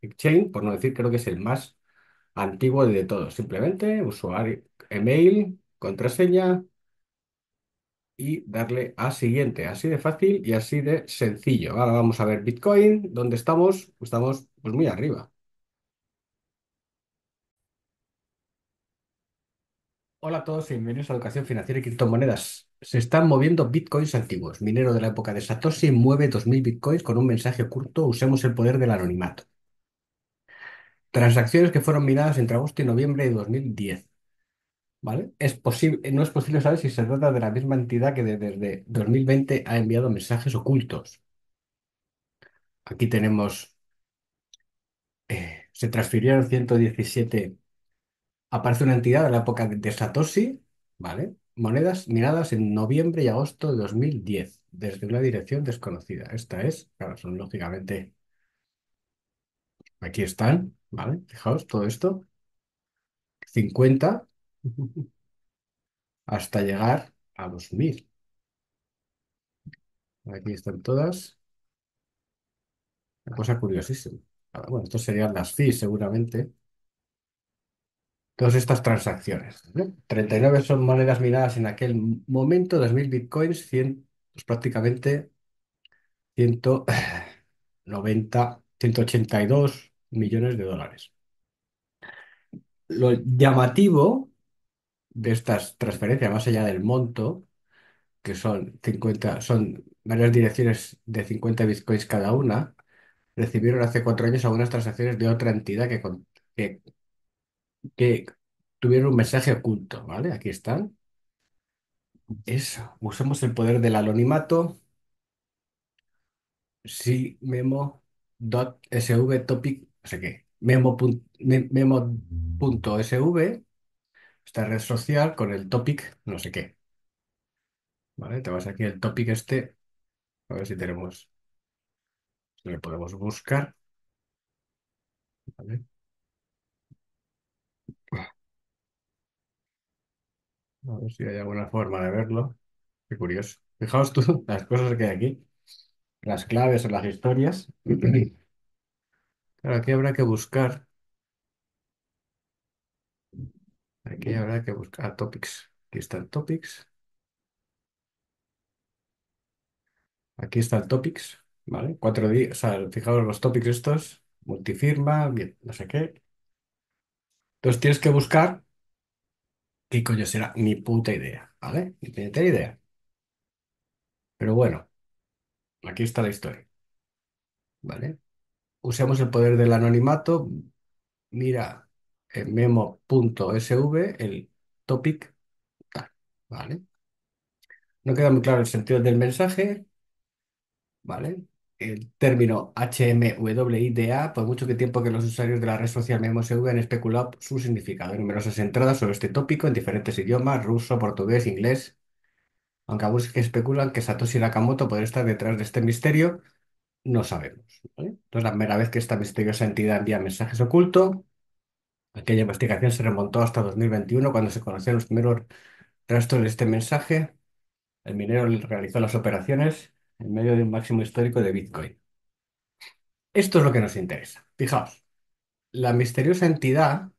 Exchange, por no decir, creo que es el más antiguo de todos. Simplemente usuario, email, contraseña y darle a siguiente. Así de fácil y así de sencillo. Ahora vamos a ver Bitcoin, ¿dónde estamos? Estamos pues muy arriba. Hola a todos y bienvenidos a Educación Financiera y Criptomonedas. Se están moviendo bitcoins antiguos. Minero de la época de Satoshi mueve 2.000 bitcoins con un mensaje oculto. Usemos el poder del anonimato. Transacciones que fueron miradas entre agosto y noviembre de 2010. ¿Vale? Es posible, no es posible saber si se trata de la misma entidad que desde 2020 ha enviado mensajes ocultos. Aquí tenemos, eh, se transfirieron 117, aparece una entidad de la época de, Satoshi, ¿vale? Monedas miradas en noviembre y agosto de 2010, desde una dirección desconocida. Esta es, claro, son lógicamente, aquí están. ¿Vale? Fijaos todo esto. 50 hasta llegar a 2000. Aquí están todas. Una cosa curiosísima. bueno, esto serían las fees seguramente. Todas estas transacciones. 39 ¿eh? son monedas minadas en aquel momento, 2.000 bitcoins, 100, pues, prácticamente 190, 182 millones de dólares. Lo llamativo de estas transferencias, más allá del monto, que son 50, son varias direcciones de 50 bitcoins cada una, recibieron hace cuatro años algunas transacciones de otra entidad que, que, tuvieron un mensaje oculto, ¿vale? Aquí están. eso, usamos el poder del anonimato. Si memo.sv topic sé qué, memo.sv, esta red social con el topic no sé qué. ¿Vale? Te vas aquí al topic este, a ver si tenemos, si le podemos buscar. ¿Vale? A ver si hay alguna forma de verlo. Qué curioso. Fijaos tú las cosas que hay aquí. Las claves o las historias. aquí habrá que buscar. Aquí habrá que buscar. Ah, topics. Aquí están topics. Aquí están topics. ¿Vale? Cuatro días. O sea, fijaos los topics estos. Multifirma, bien, no sé qué. Entonces tienes que buscar qué coño será. Ni puta idea. ¿Vale? Ni puta idea. Pero bueno, aquí está la historia. ¿Vale? usemos el poder del anonimato. Mira en eh, memo.sv el topic ¿vale? No queda muy claro el sentido del mensaje, ¿vale? El término HMWIDA, por mucho que tiempo que los usuarios de la red social MemoSV han especulado su significado. en numerosas entradas sobre este tópico en diferentes idiomas, ruso, portugués, inglés, aunque algunos especulan que Satoshi Nakamoto podría estar detrás de este misterio no sabemos. ¿vale? Entonces, la primera vez que esta misteriosa entidad envía mensajes ocultos, aquella investigación se remontó hasta 2021, cuando se conocieron los primeros rastros de este mensaje. El minero realizó las operaciones en medio de un máximo histórico de Bitcoin. Esto es lo que nos interesa. Fijaos, la misteriosa entidad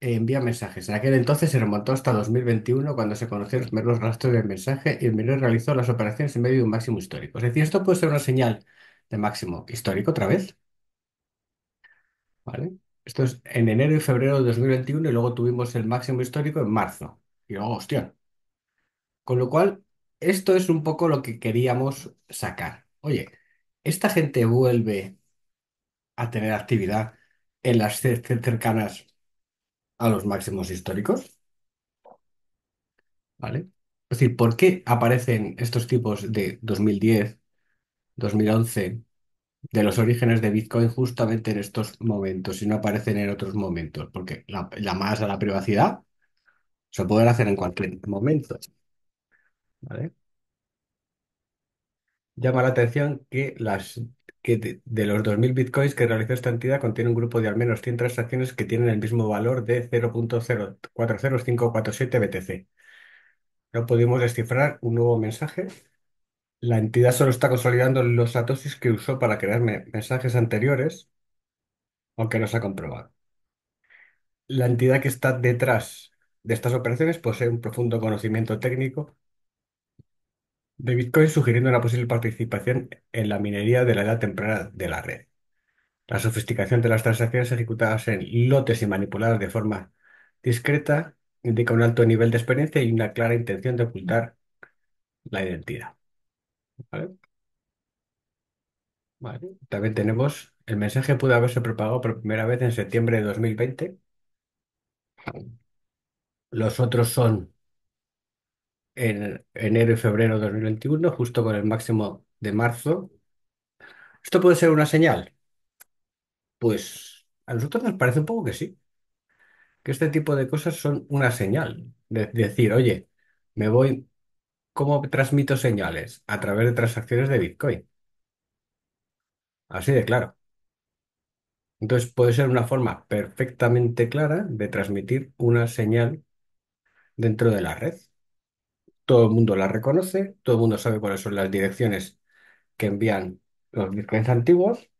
envía mensajes. En aquel entonces se remontó hasta 2021, cuando se conocieron los primeros rastros del mensaje y el menor realizó las operaciones en medio de un máximo histórico. Es decir, esto puede ser una señal de máximo histórico otra vez. Esto es en enero y febrero de 2021 y luego tuvimos el máximo histórico en marzo. Y luego, hostia. Con lo cual, esto es un poco lo que queríamos sacar. Oye, esta gente vuelve a tener actividad en las cercanas a los máximos históricos. ¿Vale? Es decir, ¿por qué aparecen estos tipos de 2010, 2011, de los orígenes de Bitcoin justamente en estos momentos y no aparecen en otros momentos? Porque la, llamadas a la privacidad se pueden hacer en cualquier momento. ¿Vale? Llama la atención que las que de, los 2.000 bitcoins que realizó esta entidad contiene un grupo de al menos 100 transacciones que tienen el mismo valor de 0.040547 BTC. No pudimos descifrar un nuevo mensaje. La entidad solo está consolidando los satosis que usó para crear mensajes anteriores, aunque no se ha comprobado. La entidad que está detrás de estas operaciones posee un profundo conocimiento técnico de Bitcoin sugiriendo una posible participación en la minería de la edad temprana de la red. La sofisticación de las transacciones ejecutadas en lotes y manipuladas de forma discreta indica un alto nivel de experiencia y una clara intención de ocultar la identidad. También tenemos, el mensaje pudo haberse propagado por primera vez en septiembre de 2020. Los otros son en enero y febrero de 2021, justo con el máximo de marzo. ¿Esto puede ser una señal? Pues a nosotros nos parece un poco que sí, que este tipo de cosas son una señal. De decir, oye, me voy, ¿cómo transmito señales? A través de transacciones de Bitcoin. Así de claro. Entonces puede ser una forma perfectamente clara de transmitir una señal dentro de la red todo el mundo la reconoce, todo el mundo sabe cuáles son las direcciones que envían los bitcoins antiguos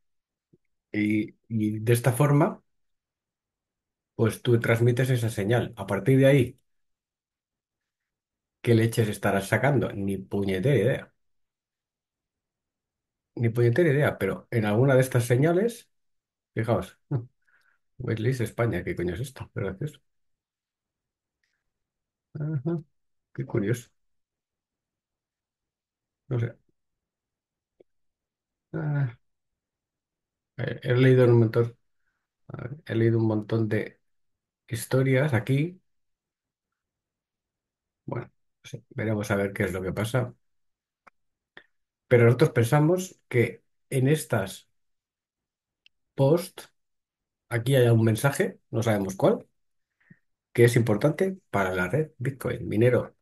y, de esta forma, pues tú transmites esa señal. A partir de ahí, ¿qué leches estarás sacando? Ni puñetera idea, ni puñetera idea, pero en alguna de estas señales, fijaos, Waitlist España, ¿qué coño es esto? Gracias. qué curioso. No sé. Ah, eh, he, leído un montón, he leído un montón de historias aquí. Bueno, veremos a ver qué es lo que pasa. Pero nosotros pensamos que en estas posts aquí hay un mensaje, no sabemos cuál, que es importante para la red Bitcoin, minero.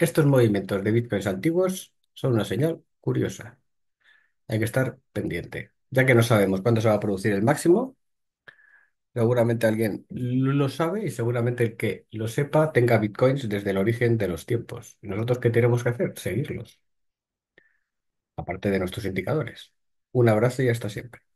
estos movimientos de Bitcoins antiguos son una señal curiosa. Hay que estar pendiente. Ya que no sabemos cuándo se va a producir el máximo, seguramente alguien lo sabe y seguramente el que lo sepa tenga bitcoins desde el origen de los tiempos. ¿Y nosotros qué tenemos que hacer? Seguirlos, aparte de nuestros indicadores. Un abrazo y hasta siempre.